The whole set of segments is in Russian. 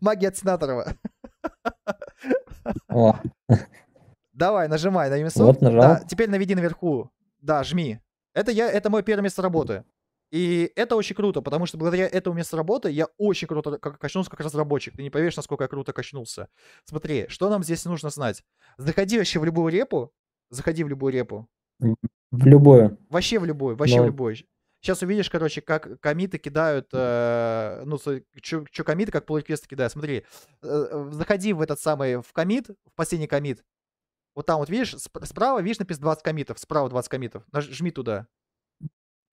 Магия сенаторова. О. Давай, нажимай на Ubisoft. Вот, нажал. Да, теперь наведи наверху. Да, жми. Это, я, это мое первое место работы. И это очень круто, потому что благодаря этому месту работы я очень круто качнулся как разработчик. Ты не поверишь, насколько я круто качнулся. Смотри, что нам здесь нужно знать? Заходи вообще в любую репу. Заходи в любую репу. В любую. Вообще в любую, вообще Но... в ну, любую. Сейчас увидишь, короче, как комиты кидают, э, ну, что комиты, как пул-реквесты кидают. Смотри, э, э, заходи в этот самый, в комит, в последний комит. Вот там вот видишь, сп- справа, видишь, написано 20 комитов, справа 20 комитов. Нажми туда.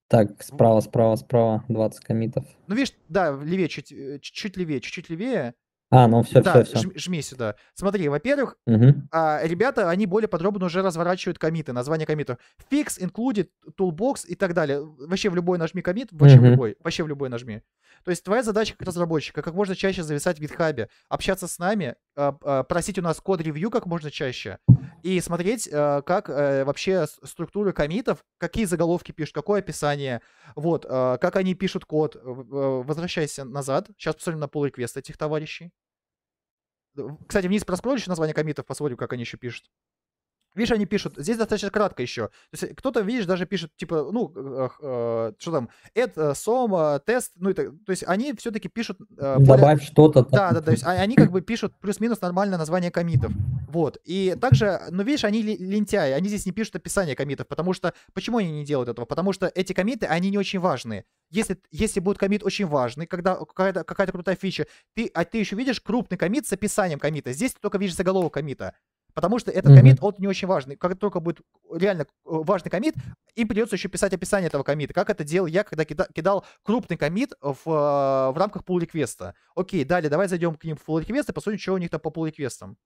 Так, справа, справа, справа, 20 комитов. Ну, видишь, да, левее, чуть, э, чуть левее, чуть-чуть левее. А, ну все, да, все, все. Жми, жми сюда. Смотри, во-первых, угу. а, ребята, они более подробно уже разворачивают комиты, название комитов. Fix, included, toolbox и так далее. Вообще в любой нажми комит, вообще угу. в любой, вообще в любой нажми. То есть твоя задача как разработчика как можно чаще зависать в GitHub, общаться с нами, а, а, просить у нас код-ревью как можно чаще, и смотреть, э, как э, вообще структура комитов, какие заголовки пишут, какое описание, вот, э, как они пишут код. Возвращайся назад. Сейчас посмотрим на пол реквест этих товарищей. Кстати, вниз проскролишь название комитов, посмотрим, как они еще пишут. Видишь, они пишут, здесь достаточно кратко еще. То есть э, кто-то, видишь, даже пишет, типа, ну, э, э, что там, Эд, э, Сом, э, Тест, ну, это, то есть они все-таки пишут... Э, Добавь что-то. Да, да, да, то есть а, они как бы пишут плюс-минус нормальное название комитов. Вот, и также, ну, видишь, они лентяи, они здесь не пишут описание комитов, потому что, почему они не делают этого? Потому что эти комиты, они не очень важные. Если, если будет комит очень важный, когда какая-то, какая крутая фича, ты, а ты еще видишь крупный комит с описанием комита, здесь ты только видишь заголовок комита. Потому что этот mm-hmm. комит, он не очень важный. Как только будет э, реально э, важный комит, им придется еще писать описание этого комита. Как это делал я, когда кида- кидал крупный комит в, э, в рамках пул реквеста. Окей, далее, давай зайдем к ним в пул реквест и посмотрим, что у них там по пул реквестам.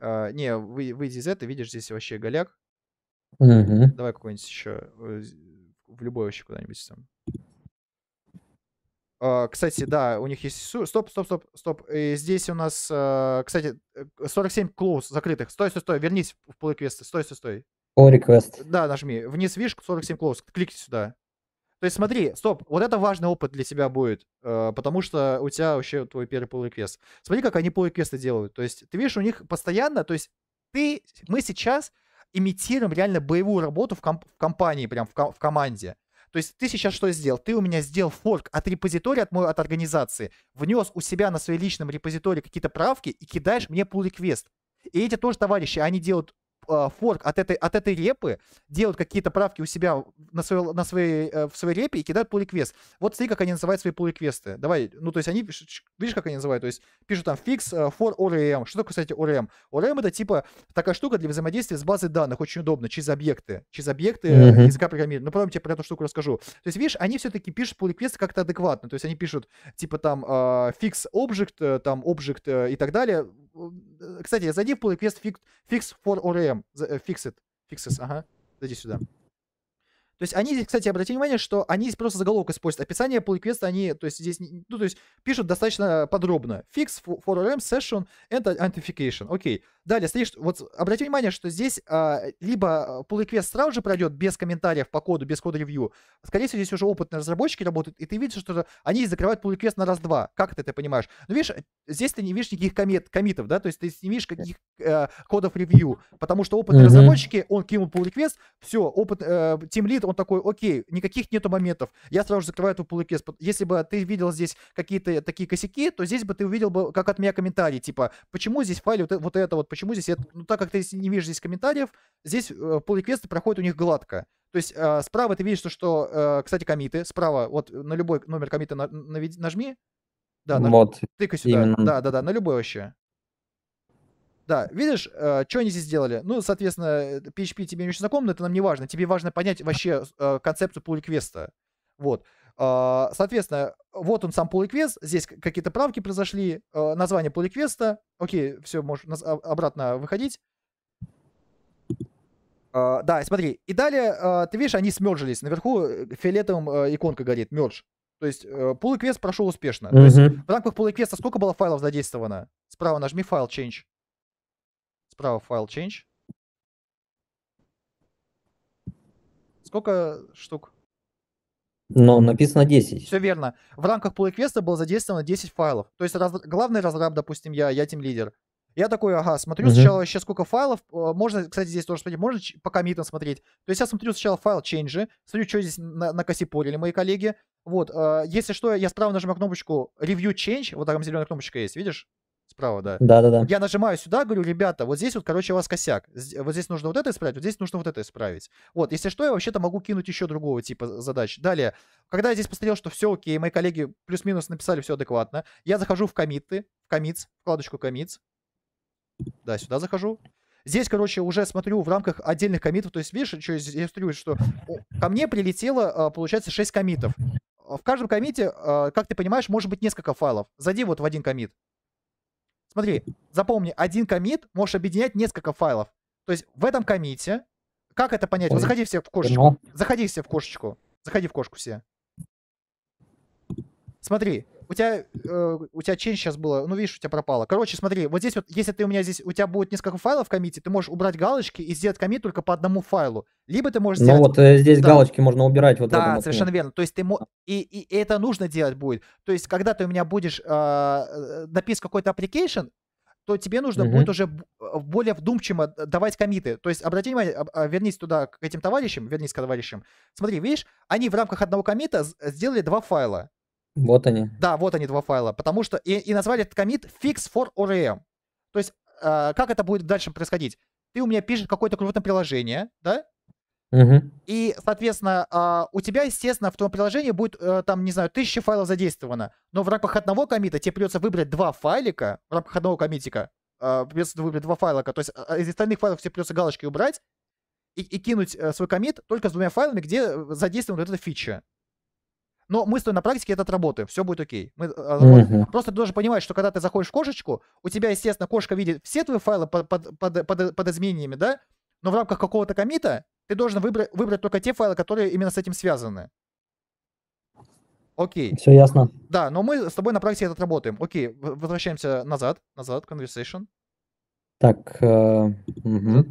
А, не, вы, выйди из этого, видишь, здесь вообще голяк. Mm-hmm. Давай какой-нибудь еще в любой вообще куда-нибудь там. А, кстати, да, у них есть... Стоп, стоп, стоп, стоп. И здесь у нас, а, кстати, 47 э, клоуз закрытых. Стой, стой, стой. Вернись в pull request. Стой, стой, стой. Pull request. Да, нажми. Вниз, видишь, 47 клоуз. Кликни сюда. То есть смотри, стоп, вот это важный опыт для тебя будет, а, потому что у тебя вообще твой первый pull request. Смотри, как они pull реквесты делают. То есть ты видишь, у них постоянно, то есть ты, мы сейчас имитируем реально боевую работу в, комп- в компании, прям в, ком- в команде. То есть ты сейчас что сделал? Ты у меня сделал форк от репозитория, от, моей от организации, внес у себя на своей личном репозитории какие-то правки и кидаешь мне pull request. И эти тоже товарищи, они делают а, форк от этой, от этой репы, делают какие-то правки у себя на свой, на своей, э, в своей репе и кидают pull-request. Вот смотри, как они называют свои pull-реквесты. Давай, ну, то есть они видишь, как они называют? То есть пишут там fix э, for ORM. Что такое, кстати, ORM? ORM — это типа такая штука для взаимодействия с базой данных, очень удобно, через объекты, через объекты mm-hmm. языка программирования. Ну, потом тебе про эту штуку расскажу. То есть, видишь, они все-таки пишут pull-реквесты как-то адекватно. То есть они пишут, типа там, а, fix object, там, object и так далее, Э, кстати, зайди в pull request fix for ORM. Э, fix Fixes, ага. Зайди сюда. То есть они здесь, кстати, обратите внимание, что они здесь просто заголовок используют. Описание pull request они, то есть здесь, ну, то есть пишут достаточно подробно. Fix for ORM session and authentication. Окей. Okay. Далее, стоишь, вот обрати внимание, что здесь а, либо а, pull request сразу же пройдет без комментариев по коду, без кода ревью. Скорее всего, здесь уже опытные разработчики работают, и ты видишь, что они закрывают pull request на раз-два. Как ты это понимаешь? Ну, видишь, здесь ты не видишь никаких коммит, коммитов, да, то есть ты не видишь каких э, кодов ревью, потому что опытные mm-hmm. разработчики, он кинул pull request, все, опыт, э, лид он такой, окей, никаких нету моментов, я сразу же закрываю эту pull request. Если бы ты видел здесь какие-то такие косяки, то здесь бы ты увидел бы, как от меня комментарий, типа, почему здесь в э, вот это вот Почему здесь это? Ну, так как ты не видишь здесь комментариев, здесь э, pull-реквесты проходят у них гладко. То есть э, справа ты видишь, что, э, кстати, комиты. Справа, вот на любой номер комита на, наведи, нажми. Да, нажми. Вот. Тыкай сюда. Именно. Да, да, да, на любой вообще. Да, видишь, э, что они здесь сделали? Ну, соответственно, PHP тебе не очень знаком, но это нам не важно. Тебе важно понять вообще э, концепцию pull-реквеста. Вот. А, соответственно, вот он сам pull здесь какие-то правки произошли, э, название pull окей, все, можешь а, обратно выходить. Э, да, смотри, и далее, э, ты видишь, они смержились, наверху э, фиолетовым э, иконка горит, мерж. То есть э, pull request прошел успешно. Mm-hmm. То есть в рамках pull request сколько было файлов задействовано? Справа нажми файл change. Справа файл change. Сколько штук? Но написано 10. Все верно. В рамках pull request было задействовано 10 файлов. То есть раз... главный разраб, допустим, я, я тем лидер. Я такой, ага, смотрю угу. сначала еще сколько файлов. Можно, кстати, здесь тоже смотреть, можно по комитам смотреть. То есть я смотрю сначала файл change, смотрю, что здесь на, накосипорили мои коллеги. Вот, э, если что, я справа нажимаю кнопочку review change, вот там зеленая кнопочка есть, видишь? Справа, да. Да, да, да. Я нажимаю сюда, говорю, ребята, вот здесь вот, короче, у вас косяк. Вот здесь нужно вот это исправить, вот здесь нужно вот это исправить. Вот, если что, я вообще-то могу кинуть еще другого типа задач. Далее, когда я здесь посмотрел, что все окей, мои коллеги плюс-минус написали все адекватно, я захожу в комиты, в комитс, вкладочку комитс. Да, сюда захожу. Здесь, короче, уже смотрю в рамках отдельных комитов. То есть, видишь, что я смотрю, что ко мне прилетело, а, получается, 6 комитов. А в каждом комите, а, как ты понимаешь, может быть несколько файлов. Зайди вот в один комит. Смотри, запомни, один комит можешь объединять несколько файлов. То есть в этом комите, как это понять? Вот заходи все в кошечку. Заходи все в кошечку. Заходи в кошку все. Смотри, у тебя, э, у тебя change сейчас было, ну видишь, у тебя пропало. Короче, смотри, вот здесь вот, если ты у меня здесь, у тебя будет несколько файлов в комите, ты можешь убрать галочки и сделать комит только по одному файлу. Либо ты можешь ну сделать... Ну вот э, здесь да. галочки можно убирать. Вот да, этом, совершенно верно. То есть ты... Мо... И, и это нужно делать будет. То есть когда ты у меня будешь э, э написать какой-то application, то тебе нужно угу. будет уже э, более вдумчиво давать комиты. То есть, обрати внимание, а, вернись туда к этим товарищам, вернись к товарищам. Смотри, видишь, они в рамках одного комита сделали два файла. Вот они. Да, вот они два файла. Потому что и, и назвали этот комит fix for ORM. То есть э, как это будет дальше происходить? Ты у меня пишешь какое-то крутое приложение, да? Угу. И, соответственно, э, у тебя, естественно, в твоем приложении будет, э, там, не знаю, тысячи файлов задействовано. Но в рамках одного комита тебе придется выбрать два файлика, в рамках одного комитика, э, придется выбрать два файлика. То есть э, из остальных файлов тебе придется галочки убрать и, и кинуть э, свой комит только с двумя файлами, где э, задействована вот эта фича. Но мы с тобой на практике это отработаем, все будет окей. Мы, mm Просто ты должен понимать, что когда ты заходишь в кошечку, у тебя, естественно, кошка видит все твои файлы под, под, под, под, под изменениями, да? Но в рамках какого-то комита ты должен выбрать, выбрать только те файлы, которые именно с этим связаны. Окей. Все ясно. Да, но мы с тобой на практике это отработаем. Окей, возвращаемся назад, назад, conversation. Так, э, угу.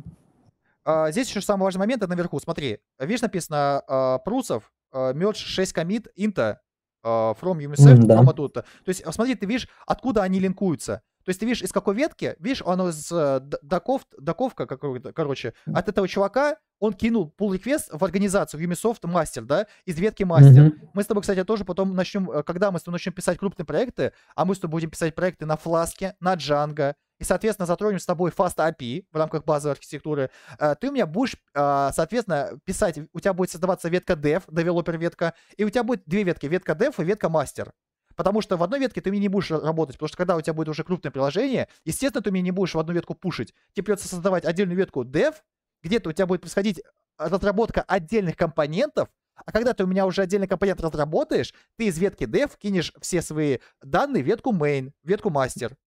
а, здесь еще самый важный момент, это наверху. Смотри, видишь, написано э, Прусов, а, merge 6 commit инта from UMSF mm, да. То есть, смотри, ты видишь, откуда они линкуются. То есть ты видишь, из какой ветки, видишь, он из э, доков, доковка какой-то, короче, от этого чувака он кинул pull request в организацию, в Ubisoft мастер, да, из ветки мастер. Mm-hmm. Мы с тобой, кстати, тоже потом начнем, э, когда мы с тобой начнем писать крупные проекты, а мы с тобой будем писать проекты на фласке, на джанго, и, соответственно, затронем с тобой Fast API в рамках базовой архитектуры, э, ты у меня будешь, э, соответственно, писать, у тебя будет создаваться ветка dev, девелопер ветка, и у тебя будет две ветки, ветка dev и ветка мастер. Потому что в одной ветке ты мне не будешь работать, потому что когда у тебя будет уже крупное приложение, естественно, ты мне не будешь в одну ветку пушить. Тебе придется создавать отдельную ветку dev, где-то у тебя будет происходить э, разработка отдельных компонентов, а когда ты у меня уже отдельный компонент разработаешь, ты из ветки dev кинешь все свои данные в ветку main, в ветку мастер.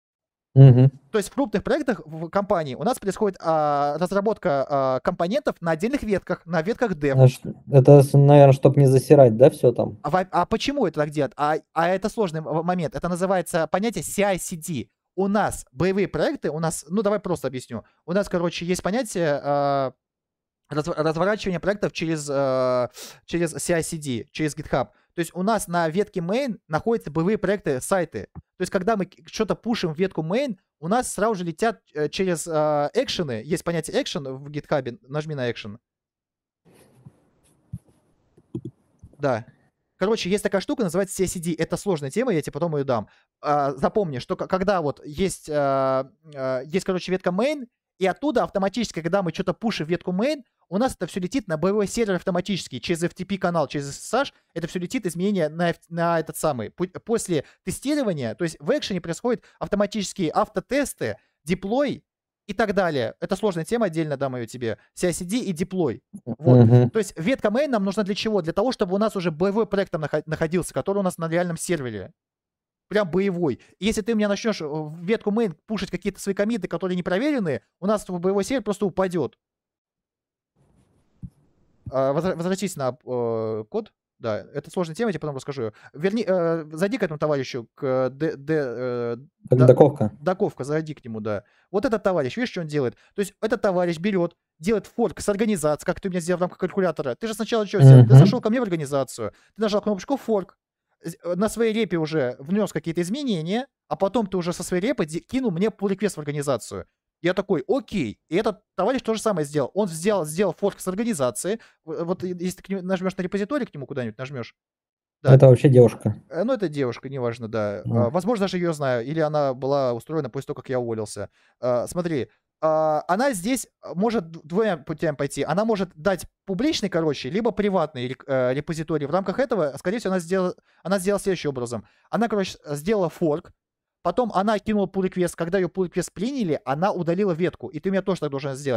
Угу. То есть в крупных проектах в компании у нас происходит а, разработка а, компонентов на отдельных ветках, на ветках dev. Это, наверное, чтобы не засирать, да, все там? А, а почему это так делают? А, а это сложный момент. Это называется понятие CI-CD. У нас боевые проекты, у нас, ну давай просто объясню. У нас, короче, есть понятие а, разворачивания проектов через, а, через CI-CD, через GitHub. То есть у нас на ветке main находятся боевые проекты, сайты. То есть когда мы что-то пушим в ветку main, у нас сразу же летят э, через э, экшены. Есть понятие экшен в GitHub. Нажми на экшен. Да. Короче, есть такая штука, называется CSD. Это сложная тема, я тебе потом ее дам. А, запомни, что когда вот есть, а, а, есть, короче, ветка main, и оттуда автоматически, когда мы что-то пушим в ветку main, у нас это все летит на боевой сервер автоматически, через FTP канал, через SSH, это все летит изменения на, на этот самый. После тестирования, то есть в экшене происходят автоматические автотесты, деплой и так далее. Это сложная тема, отдельно дам ее тебе. CICD и деплой. Вот. Mm-hmm. То есть ветка main нам нужна для чего? Для того, чтобы у нас уже боевой проект там находился, который у нас на реальном сервере. Прям боевой. И если ты у меня начнешь э, в ветку main пушить какие-то свои комиты, которые не проверены, у нас боевой сервер просто упадет. А, Возвращайся на э, код. Да, это сложная тема, я тебе потом расскажу. Верни, э, зайди к этому товарищу, к Д... Д э, Доковка. Доковка, зайди к нему, да. Вот этот товарищ, видишь, что он делает? То есть этот товарищ берет, делает форк с организацией, как ты у меня сделал в рамках калькулятора. Ты же сначала что сделал? Mm-hmm. Ты зашел ко мне в организацию, ты нажал кнопочку форк, э, на своей репе уже внес какие-то изменения, а потом ты уже со своей репы кинул мне pull request в организацию. Я такой, окей. И этот товарищ то же самое сделал. Он сделал, сделал фотку с организации. Вот если ты нажмешь на репозиторий, к нему куда-нибудь нажмешь, да. Это вообще девушка. Э, ну, это девушка, неважно, да. Mm. возможно, даже ее знаю. Или она была устроена после того, как я уволился. А, смотри, а, она здесь может двумя путями пойти. Она может дать публичный, короче, либо приватный э, репозиторий. В рамках этого, скорее всего, она сделала, она сделала следующим образом. Она, короче, сделала форк, Потом она кинула пул-реквест. Когда ее пул-реквест приняли, она удалила ветку. И ты меня тоже так должен сделать.